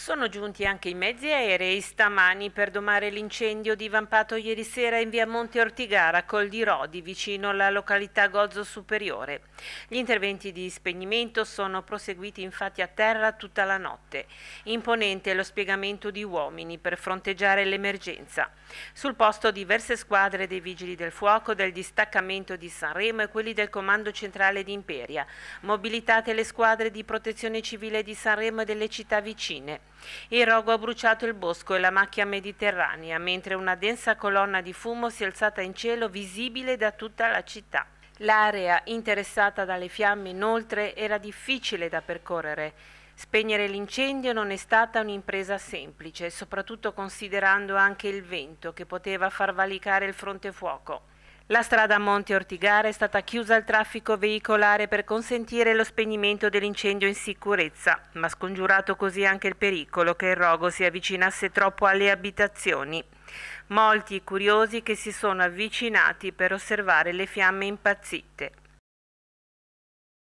Sono giunti anche i mezzi aerei stamani per domare l'incendio divampato ieri sera in via Monte Ortigara, Col di Rodi, vicino alla località Gozzo Superiore. Gli interventi di spegnimento sono proseguiti infatti a terra tutta la notte. Imponente lo spiegamento di uomini per fronteggiare l'emergenza. Sul posto diverse squadre dei vigili del fuoco, del distaccamento di Sanremo e quelli del comando centrale di Imperia. Mobilitate le squadre di protezione civile di Sanremo e delle città vicine. Il rogo ha bruciato il bosco e la macchia mediterranea, mentre una densa colonna di fumo si è alzata in cielo visibile da tutta la città. L'area interessata dalle fiamme inoltre era difficile da percorrere. Spegnere l'incendio non è stata un'impresa semplice, soprattutto considerando anche il vento che poteva far valicare il fronte fuoco. La strada Monte Ortigara è stata chiusa al traffico veicolare per consentire lo spegnimento dell'incendio in sicurezza, ma scongiurato così anche il pericolo che il rogo si avvicinasse troppo alle abitazioni. Molti curiosi che si sono avvicinati per osservare le fiamme impazzite.